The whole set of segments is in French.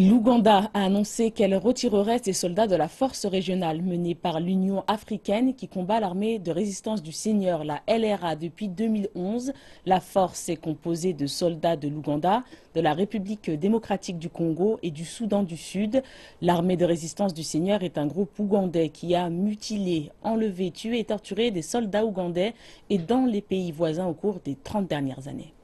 L'Ouganda a annoncé qu'elle retirerait ses soldats de la force régionale menée par l'Union africaine qui combat l'armée de résistance du Seigneur, la LRA, depuis 2011. La force est composée de soldats de l'Ouganda, de la République démocratique du Congo et du Soudan du Sud. L'armée de résistance du Seigneur est un groupe ougandais qui a mutilé, enlevé, tué et torturé des soldats ougandais et dans les pays voisins au cours des 30 dernières années.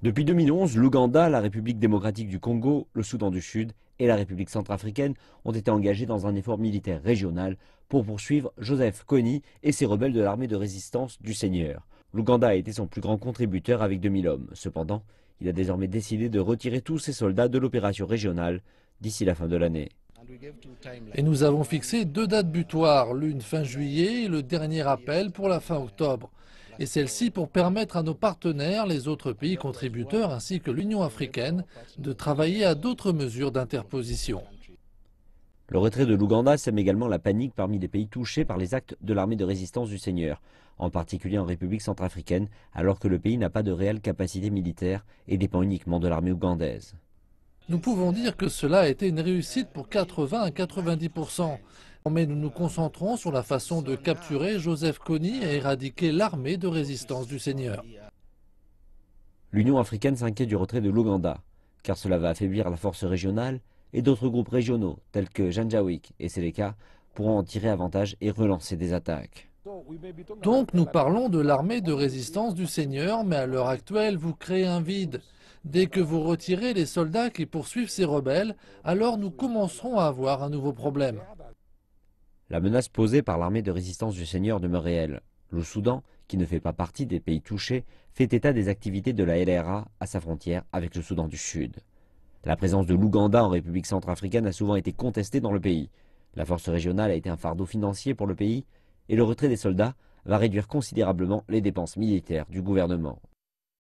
Depuis 2011, l'Ouganda, la République démocratique du Congo, le Soudan du Sud et la République centrafricaine ont été engagés dans un effort militaire régional pour poursuivre Joseph Kony et ses rebelles de l'armée de résistance du Seigneur. L'Ouganda a été son plus grand contributeur avec 2000 hommes. Cependant, il a désormais décidé de retirer tous ses soldats de l'opération régionale d'ici la fin de l'année. Et nous avons fixé deux dates butoirs, l'une fin juillet et le dernier appel pour la fin octobre et celle-ci pour permettre à nos partenaires, les autres pays contributeurs ainsi que l'Union africaine, de travailler à d'autres mesures d'interposition. Le retrait de l'Ouganda sème également la panique parmi les pays touchés par les actes de l'armée de résistance du Seigneur, en particulier en République centrafricaine, alors que le pays n'a pas de réelle capacité militaire et dépend uniquement de l'armée ougandaise. Nous pouvons dire que cela a été une réussite pour 80 à 90 mais nous nous concentrons sur la façon de capturer Joseph Kony et éradiquer l'armée de résistance du Seigneur. L'Union africaine s'inquiète du retrait de l'Ouganda, car cela va affaiblir la force régionale et d'autres groupes régionaux, tels que Janjawik et Seleka, pourront en tirer avantage et relancer des attaques. Donc nous parlons de l'armée de résistance du Seigneur, mais à l'heure actuelle, vous créez un vide. Dès que vous retirez les soldats qui poursuivent ces rebelles, alors nous commencerons à avoir un nouveau problème. La menace posée par l'armée de résistance du Seigneur demeure réelle. Le Soudan, qui ne fait pas partie des pays touchés, fait état des activités de la LRA à sa frontière avec le Soudan du Sud. La présence de l'Ouganda en République centrafricaine a souvent été contestée dans le pays. La force régionale a été un fardeau financier pour le pays et le retrait des soldats va réduire considérablement les dépenses militaires du gouvernement.